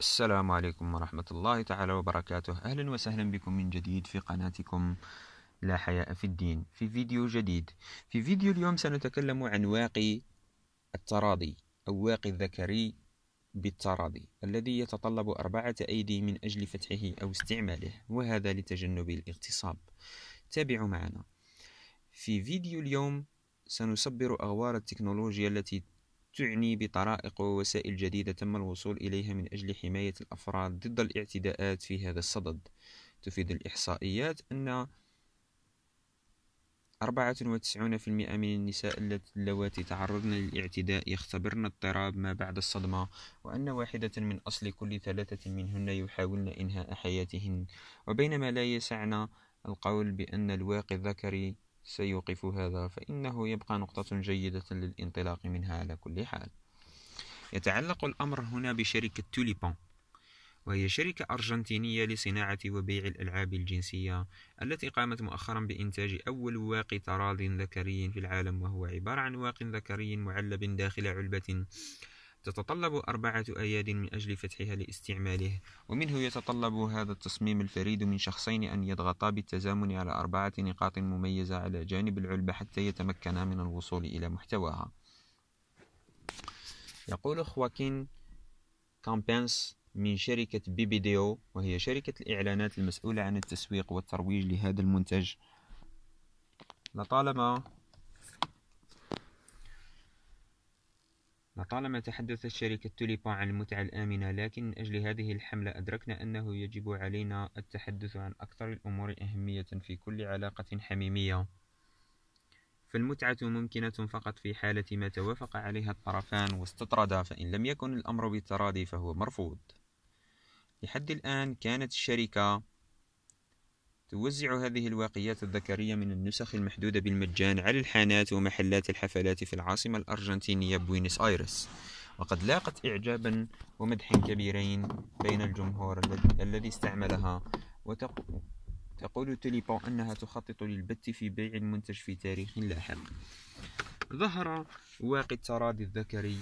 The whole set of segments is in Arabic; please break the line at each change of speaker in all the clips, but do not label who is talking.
السلام عليكم ورحمة الله تعالى وبركاته أهلا وسهلا بكم من جديد في قناتكم لا حياء في الدين في فيديو جديد في فيديو اليوم سنتكلم عن واقي التراضي أو واقي الذكري بالتراضي الذي يتطلب أربعة أيدي من أجل فتحه أو استعماله وهذا لتجنب الاغتصاب تابعوا معنا في فيديو اليوم سنصبر أغوار التكنولوجيا التي تعني بطرائق ووسائل جديدة تم الوصول إليها من أجل حماية الأفراد ضد الاعتداءات في هذا الصدد تفيد الإحصائيات أن 94% من النساء اللواتي تعرضن للاعتداء يختبرن اضطراب ما بعد الصدمة وأن واحدة من أصل كل ثلاثة منهن يحاولن إنهاء حياتهن وبينما لا يسعنا القول بأن الواقع الذكري سيوقف هذا فإنه يبقى نقطة جيدة للانطلاق منها على كل حال يتعلق الأمر هنا بشركة توليبان وهي شركة أرجنتينية لصناعة وبيع الألعاب الجنسية التي قامت مؤخرا بإنتاج أول واق طراز ذكري في العالم وهو عبارة عن واق ذكري معلب داخل علبة تتطلب أربعة أياد من أجل فتحها لاستعماله ومنه يتطلب هذا التصميم الفريد من شخصين أن يضغطا بالتزامن على أربعة نقاط مميزة على جانب العلبة حتى يتمكنا من الوصول إلى محتواها يقول خواكين كامبينس من شركة بيبيديو وهي شركة الإعلانات المسؤولة عن التسويق والترويج لهذا المنتج لطالما لطالما تحدثت شركة توليبا عن المتعة الآمنة لكن من أجل هذه الحملة أدركنا أنه يجب علينا التحدث عن أكثر الأمور أهمية في كل علاقة حميمية فالمتعة ممكنة فقط في حالة ما توافق عليها الطرفان واستطردا فإن لم يكن الأمر بالتراضي فهو مرفوض لحد الآن كانت الشركة توزع هذه الواقيات الذكرية من النسخ المحدودة بالمجان على الحانات ومحلات الحفلات في العاصمة الأرجنتينية بوينس آيرس وقد لاقت إعجابا ومدحا كبيرين بين الجمهور الذي استعملها وتقول تليبون أنها تخطط للبت في بيع المنتج في تاريخ لاحق ظهر واقي التراضي الذكري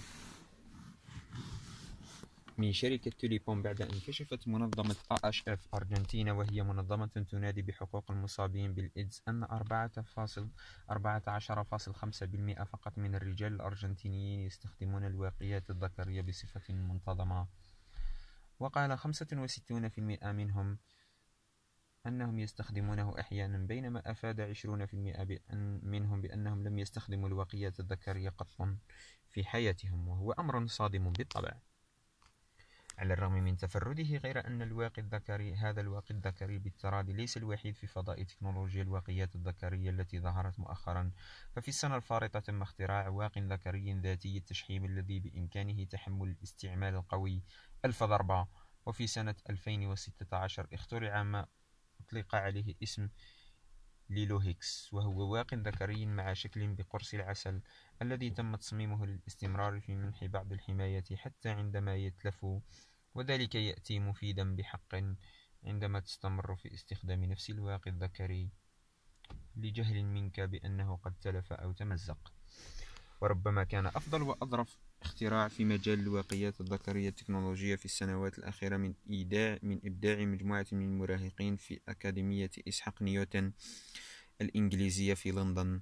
من شركة توليبوم بعد أن كشفت منظمة AHF أرجنتينا وهي منظمة تنادي بحقوق المصابين بالإيدز أن 14.5% فقط من الرجال الأرجنتينيين يستخدمون الواقيات الذكرية بصفة منتظمة وقال 65% منهم أنهم يستخدمونه أحيانا بينما أفاد 20% بأن منهم بأنهم لم يستخدموا الواقيات الذكرية قط في حياتهم وهو أمر صادم بالطبع على الرغم من تفرده غير أن الواقي الذكري هذا الواقي الذكري بالتراضي ليس الوحيد في فضاء تكنولوجيا الواقيات الذكرية التي ظهرت مؤخرا ففي السنة الفارطة تم اختراع واق ذكري ذاتي التشحيم الذي بإمكانه تحمل الاستعمال القوي ألف ضربة وفي سنة 2016 اخترع ما أطلق عليه اسم ليلو هيكس وهو واق ذكري مع شكل بقرص العسل الذي تم تصميمه للاستمرار في منح بعض الحماية حتى عندما يتلف وذلك يأتي مفيدا بحق عندما تستمر في استخدام نفس الواق الذكري لجهل منك بأنه قد تلف أو تمزق وربما كان أفضل وأظرف اختراع في مجال الواقيات الذكرية التكنولوجية في السنوات الأخيرة من إيداع من إبداع مجموعة من المراهقين في أكاديمية إسحاق نيوتن الإنجليزية في لندن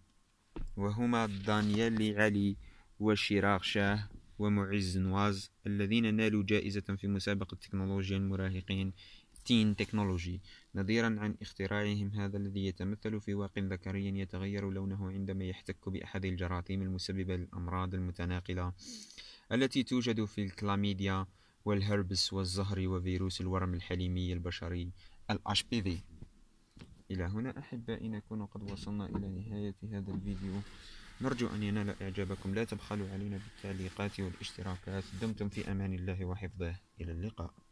وهما دانيال علي وشراغ شاه ومعز نواز الذين نالوا جائزة في مسابقة تكنولوجيا المراهقين تين تكنولوجي نظيرا عن اختراعهم هذا الذي يتمثل في واق ذكري يتغير لونه عندما يحتك بأحد الجراثيم المسببة للأمراض المتناقلة التي توجد في الكلاميديا والهربس والزهر وفيروس الورم الحليمي البشري الاش بي في إلى هنا أحبائي نكون قد وصلنا إلى نهاية هذا الفيديو نرجو أن ينال إعجابكم لا تبخلوا علينا بالتعليقات والاشتراكات دمتم في أمان الله وحفظه إلى اللقاء